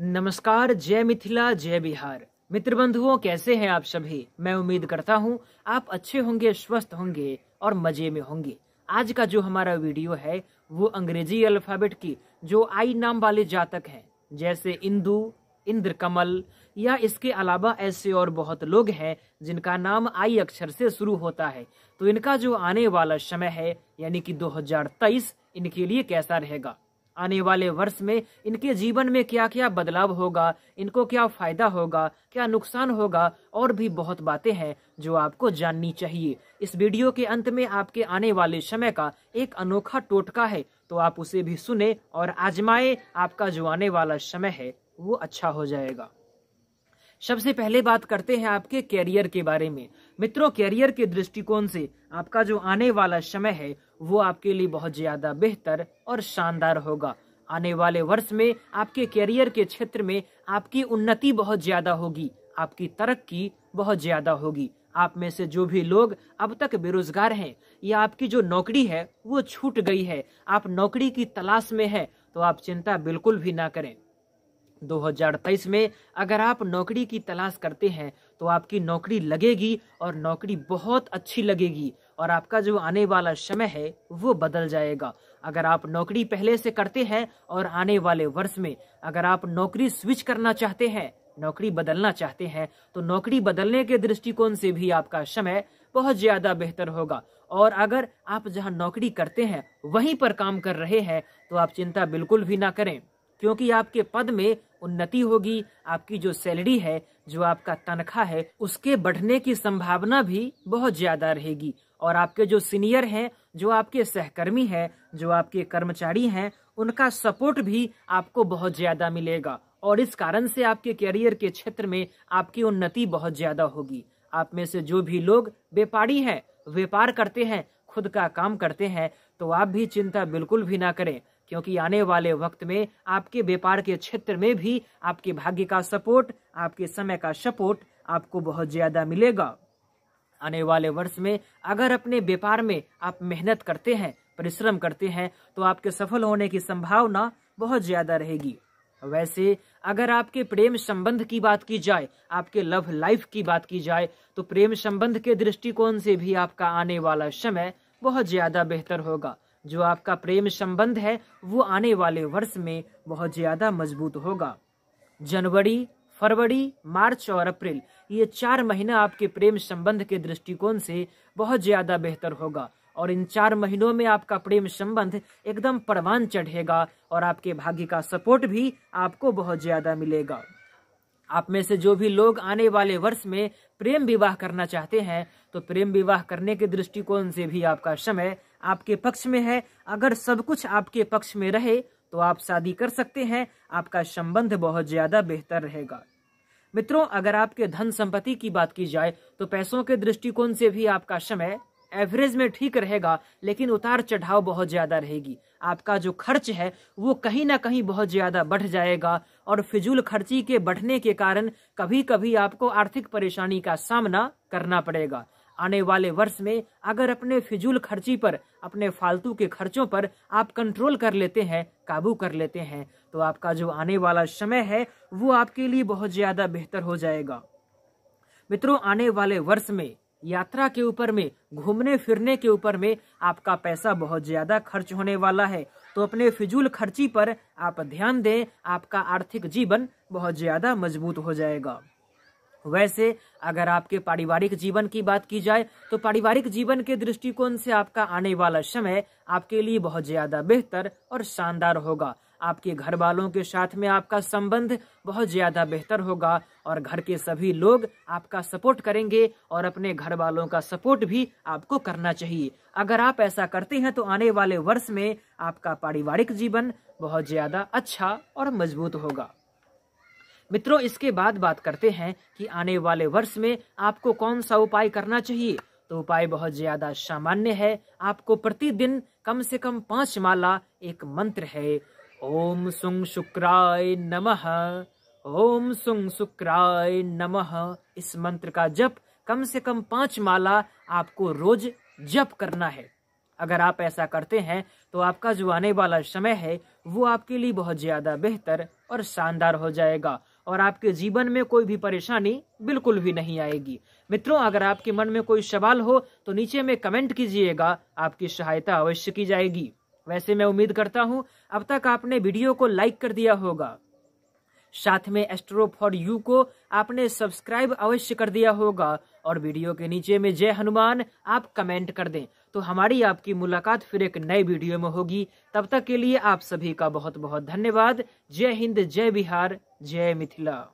नमस्कार जय मिथिला जय बिहार मित्र बंधुओं कैसे हैं आप सभी मैं उम्मीद करता हूं आप अच्छे होंगे स्वस्थ होंगे और मजे में होंगे आज का जो हमारा वीडियो है वो अंग्रेजी अल्फाबेट की जो आई नाम वाले जातक हैं जैसे इंदु इंद्र कमल या इसके अलावा ऐसे और बहुत लोग हैं जिनका नाम आई अक्षर से शुरू होता है तो इनका जो आने वाला समय है यानी कि 2023 इनके लिए कैसा रहेगा आने वाले वर्ष में इनके जीवन में क्या क्या बदलाव होगा इनको क्या फायदा होगा क्या नुकसान होगा और भी बहुत बातें हैं जो आपको जाननी चाहिए इस वीडियो के अंत में आपके आने वाले समय का एक अनोखा टोटका है तो आप उसे भी सुने और आजमाए आपका जो आने वाला समय है वो अच्छा हो जाएगा सबसे पहले बात करते हैं आपके कैरियर के बारे में मित्रों कैरियर के दृष्टिकोण से आपका जो आने वाला समय है वो आपके लिए बहुत ज़्यादा बेहतर और शानदार होगा आने वाले वर्ष में आपके कैरियर के क्षेत्र में आपकी उन्नति बहुत ज़्यादा होगी आपकी तरक्की बहुत ज़्यादा होगी आप में से जो भी लोग अब तक बेरोजगार हैं या आपकी जो नौकरी है वो छूट गई है आप नौकरी की तलाश में हैं तो आप चिंता बिल्कुल भी ना करें 2023 में अगर आप नौकरी की तलाश करते हैं तो आपकी नौकरी लगेगी और नौकरी बहुत अच्छी लगेगी और आपका जो आने वाला समय है वो बदल जाएगा अगर आप नौकरी पहले से करते हैं और आने वाले वर्ष में अगर आप नौकरी स्विच करना चाहते हैं नौकरी बदलना चाहते हैं तो नौकरी बदलने के दृष्टिकोण से भी आपका समय बहुत ज़्यादा बेहतर होगा और अगर आप जहां नौकरी करते हैं वहीं पर काम कर रहे हैं तो आप चिंता बिल्कुल भी ना करें क्योंकि आपके पद में उन्नति होगी आपकी जो सैलरी है जो आपका तनख्वाह है उसके बढ़ने की संभावना भी बहुत ज्यादा रहेगी और आपके जो सीनियर हैं जो आपके सहकर्मी हैं जो आपके कर्मचारी हैं उनका सपोर्ट भी आपको बहुत ज्यादा मिलेगा और इस कारण से आपके करियर के क्षेत्र में आपकी उन्नति बहुत ज्यादा होगी आप में से जो भी लोग व्यापारी हैं व्यापार करते हैं खुद का काम करते हैं तो आप भी चिंता बिल्कुल भी ना करें क्योंकि आने वाले वक्त में आपके व्यापार के क्षेत्र में भी आपके भाग्य का सपोर्ट आपके समय का सपोर्ट आपको बहुत ज़्यादा मिलेगा आने वाले वर्ष में अगर अपने व्यापार में आप मेहनत करते हैं परिश्रम करते हैं तो आपके सफल होने की संभावना बहुत ज़्यादा रहेगी वैसे अगर आपके प्रेम संबंध की बात की जाए आपके लव लाइफ की बात की जाए तो प्रेम संबंध के दृष्टिकोण से भी आपका आने वाला समय बहुत ज़्यादा बेहतर होगा जो आपका प्रेम संबंध है वो आने वाले वर्ष में बहुत ज़्यादा मजबूत होगा जनवरी फरवरी मार्च और अप्रैल ये चार महीना आपके प्रेम संबंध के दृष्टिकोण से बहुत ज़्यादा बेहतर होगा और इन चार महीनों में आपका प्रेम संबंध एकदम परवान चढ़ेगा और आपके भाग्य का सपोर्ट भी आपको बहुत ज़्यादा मिलेगा आप में से जो भी लोग आने वाले वर्ष में प्रेम विवाह करना चाहते हैं तो प्रेम विवाह करने के दृष्टिकोण से भी आपका समय आपके पक्ष में है अगर सब कुछ आपके पक्ष में रहे तो आप शादी कर सकते हैं आपका संबंध बहुत ज्यादा बेहतर रहेगा मित्रों अगर आपके धन संपत्ति की बात की जाए तो पैसों के दृष्टिकोण से भी आपका समय एवरेज में ठीक रहेगा लेकिन उतार चढ़ाव बहुत ज़्यादा रहेगी आपका जो खर्च है वो कहीं ना कहीं बहुत ज़्यादा बढ़ जाएगा और फिजूल खर्ची के बढ़ने के कारण कभी कभी आपको आर्थिक परेशानी का सामना करना पड़ेगा आने वाले वर्ष में अगर अपने फिजूल खर्ची पर अपने फालतू के खर्चों पर आप कंट्रोल कर लेते हैं काबू कर लेते हैं तो आपका जो आने वाला समय है वो आपके लिए बहुत ज़्यादा बेहतर हो जाएगा मित्रों आने वाले वर्ष में यात्रा के ऊपर में घूमने फिरने के ऊपर में आपका पैसा बहुत ज़्यादा खर्च होने वाला है तो अपने फिजूल खर्ची पर आप ध्यान दें आपका आर्थिक जीवन बहुत ज़्यादा मजबूत हो जाएगा वैसे अगर आपके पारिवारिक जीवन की बात की जाए तो पारिवारिक जीवन के दृष्टिकोण से आपका आने वाला समय आपके लिए बहुत ज्यादा बेहतर और शानदार होगा आपके घर वालों के साथ में आपका संबंध बहुत ज्यादा बेहतर होगा और घर के सभी लोग आपका सपोर्ट करेंगे और अपने घर वालों का सपोर्ट भी आपको करना चाहिए अगर आप ऐसा करते हैं तो आने वाले वर्ष में आपका पारिवारिक जीवन बहुत ज्यादा अच्छा और मजबूत होगा मित्रों इसके बाद बात करते हैं कि आने वाले वर्ष में आपको कौन सा उपाय करना चाहिए तो उपाय बहुत ज्यादा सामान्य है आपको प्रतिदिन कम से कम पांच माला एक मंत्र है ओम सुंग शुक्राय नमः ओम सुंग शुक्राय नमः इस मंत्र का जप कम से कम पांच माला आपको रोज जप करना है अगर आप ऐसा करते हैं तो आपका जो आने वाला समय है वो आपके लिए बहुत ज्यादा बेहतर और शानदार हो जाएगा और आपके जीवन में कोई भी परेशानी बिल्कुल भी नहीं आएगी मित्रों अगर आपके मन में कोई सवाल हो तो नीचे में कमेंट कीजिएगा आपकी सहायता अवश्य की जाएगी वैसे मैं उम्मीद करता हूँ अब तक आपने वीडियो को लाइक कर दिया होगा साथ में एस्ट्रो फॉर यू को आपने सब्सक्राइब अवश्य कर दिया होगा और वीडियो के नीचे में जय हनुमान आप कमेंट कर दें तो हमारी आपकी मुलाकात फिर एक नए वीडियो में होगी तब तक के लिए आप सभी का बहुत बहुत धन्यवाद जय हिंद जय बिहार जय मिथिला